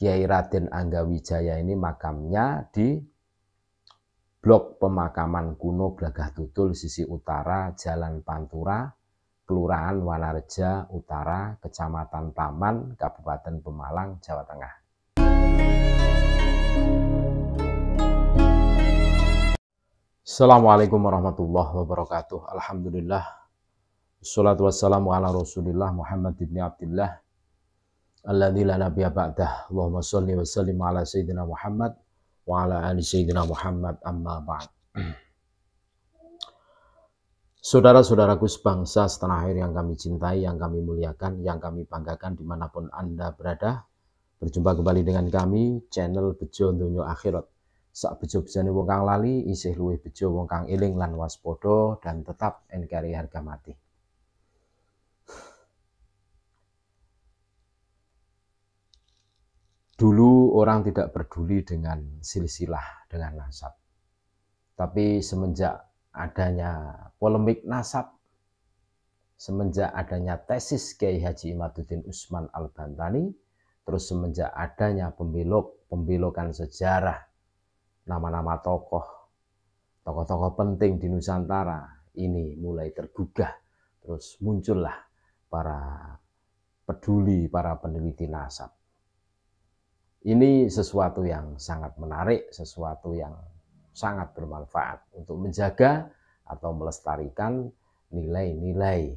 Kiai Raden Angga Wijaya ini makamnya di blok pemakaman kuno Blagah Tutul sisi utara Jalan Pantura, Kelurahan Wanarja Utara, Kecamatan Taman, Kabupaten Pemalang, Jawa Tengah. Assalamualaikum warahmatullahi wabarakatuh. Alhamdulillah. Salatu wassalamu ala rasulillah Muhammad ibn Abdullah alladzi la nabiyya ba'dah. Allahumma shalli wa sallim ala sayyidina Muhammad wa ala ali sayyidina Muhammad amma ba'd. Saudara-saudaraku sebangsa setanah air yang kami cintai, yang kami muliakan, yang kami banggakan dimanapun Anda berada. Berjumpa kembali dengan kami, channel Bejo Dunyo Akhirat. Sak bejo bejane wong kang lali, isih luwih bejo wong kang lan waspodo dan tetap NKRI harga mati. Dulu orang tidak peduli dengan silsilah, dengan nasab. Tapi semenjak adanya polemik nasab, semenjak adanya tesis Kiai Haji Imaduddin Usman Al-Bantani, terus semenjak adanya pembelok, pembelokan sejarah, nama-nama tokoh, tokoh-tokoh penting di Nusantara ini mulai tergugah. Terus muncullah para peduli, para peneliti nasab ini sesuatu yang sangat menarik, sesuatu yang sangat bermanfaat untuk menjaga atau melestarikan nilai-nilai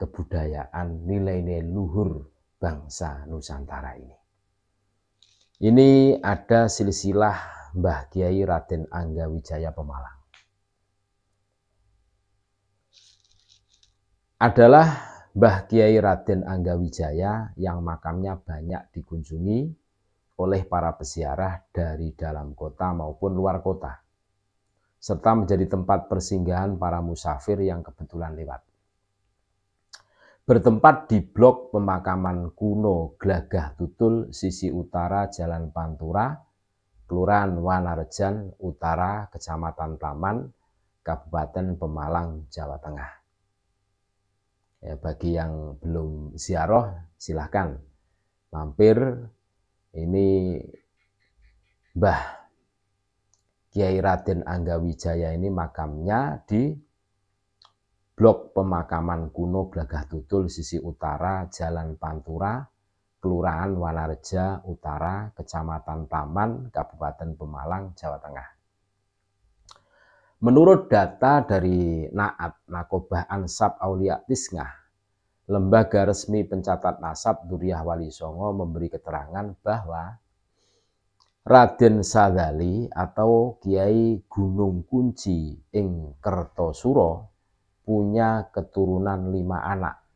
kebudayaan, nilai-nilai luhur bangsa Nusantara ini. Ini ada silsilah Mbah Kiai Raden Angga Wijaya Pemalang. Adalah Mbah Kiai Raden Angga Wijaya yang makamnya banyak dikunjungi oleh para peziarah dari dalam kota maupun luar kota, serta menjadi tempat persinggahan para musafir yang kebetulan lewat. Bertempat di blok pemakaman kuno Glagah Tutul, sisi utara Jalan Pantura, Kelurahan Wanarejan, Utara, Kecamatan Taman, Kabupaten Pemalang, Jawa Tengah. Ya, bagi yang belum ziarah, silahkan mampir ini Mbah Kiai Raden Angga Wijaya ini makamnya di blok pemakaman kuno Blagah Tutul sisi utara Jalan Pantura, Kelurahan Wanarja Utara, Kecamatan Taman, Kabupaten Pemalang, Jawa Tengah. Menurut data dari Naat Nakobah Ansab Aulia Tisngah, Lembaga resmi pencatat nasab Duriah Wali Songo memberi keterangan bahwa Raden Sadali atau Kiai Gunung Kunci ing Kertosuro punya keturunan lima anak,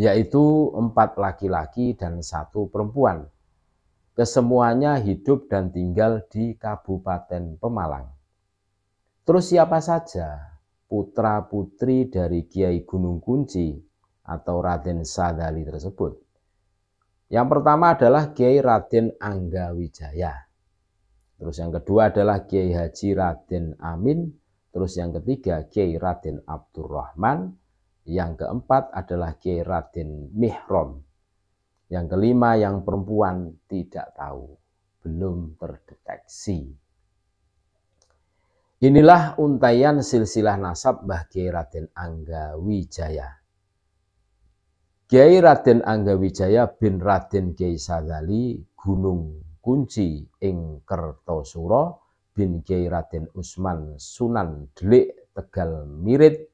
yaitu empat laki-laki dan satu perempuan. Kesemuanya hidup dan tinggal di Kabupaten Pemalang. Terus siapa saja putra-putri dari Kiai Gunung Kunci atau Raden Sadali tersebut. Yang pertama adalah Kiai Raden Angga Wijaya. Terus yang kedua adalah Kiai Haji Raden Amin. Terus yang ketiga Kiai Raden Abdurrahman. Yang keempat adalah Kiai Raden Mihron. Yang kelima yang perempuan tidak tahu, belum terdeteksi. Inilah untayan silsilah nasab Mbah Kiai Raden Angga Wijaya. Kiai Raden Anggawijaya bin Raden Kiai Sadali Gunung Kunci ing Kertosuro bin Kiai Raden Usman Sunan Delik Tegal Mirit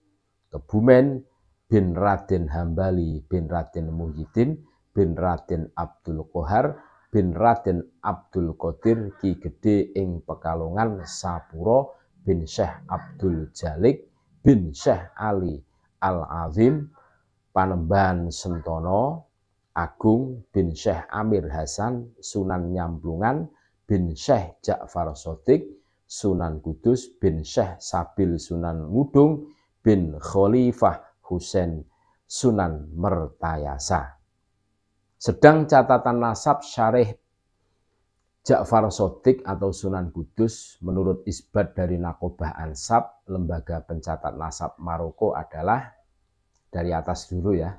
Kebumen bin Raden Hambali bin Raden Muhyiddin bin Raden Abdul Kohar bin Raden Abdul Qadir Ki Gede ing Pekalongan Sapuro bin Syekh Abdul Jalik bin Syekh Ali Al Azim Panembahan Sentono Agung bin Syekh Amir Hasan Sunan Nyamplungan bin Syekh Ja'far Sotik Sunan Kudus bin Syekh Sabil Sunan Mudung bin Khalifah Husain Sunan Mertayasa. Sedang catatan nasab syarih Ja'far Sotik atau Sunan Kudus menurut isbat dari Nakobah Ansab, lembaga pencatat nasab Maroko adalah dari atas dulu ya.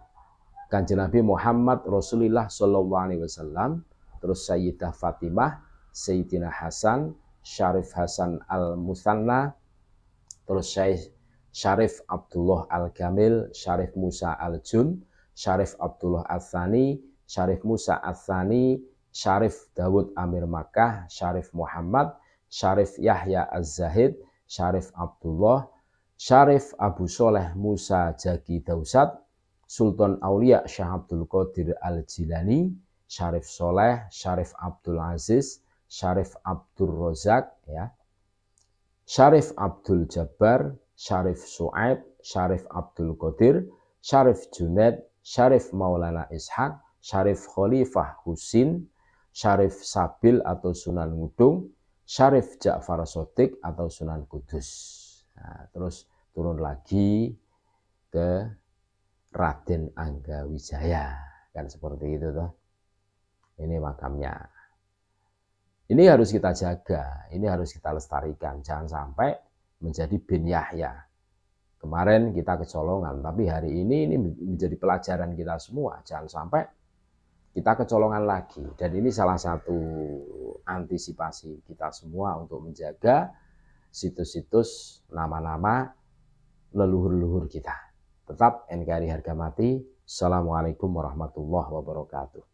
Kanjeng Nabi Muhammad Rasulullah Shallallahu Alaihi Wasallam, terus Sayyidah Fatimah, Sayyidina Hasan, Syarif Hasan Al Musanna, terus Syekh Syarif Abdullah Al Gamil, Syarif Musa Al Jun, Syarif Abdullah Al Thani, Syarif Musa Al Thani, Syarif Dawud Amir Makkah, Syarif Muhammad, Syarif Yahya Az Zahid, Syarif Abdullah, Syarif Abu Soleh Musa Jagi Dausat, Sultan Aulia Syah Abdul Qadir Al-Jilani, Syarif Soleh, Syarif Abdul Aziz, Syarif Abdul Rozak, ya. Syarif Abdul Jabbar, Syarif Suaib, Syarif Abdul Qadir, Syarif Junaid, Syarif Maulana Ishak, Syarif Khalifah Husin, Syarif Sabil atau Sunan Ngudung, Syarif Ja'far Sotik atau Sunan Kudus. Nah, terus turun lagi ke Raden Angga Wijaya kan seperti itu toh. Ini makamnya. Ini harus kita jaga, ini harus kita lestarikan. Jangan sampai menjadi bin Yahya. Kemarin kita kecolongan, tapi hari ini ini menjadi pelajaran kita semua. Jangan sampai kita kecolongan lagi. Dan ini salah satu antisipasi kita semua untuk menjaga situs-situs nama-nama leluhur-leluhur kita. Tetap NKRI harga mati. Assalamualaikum warahmatullahi wabarakatuh.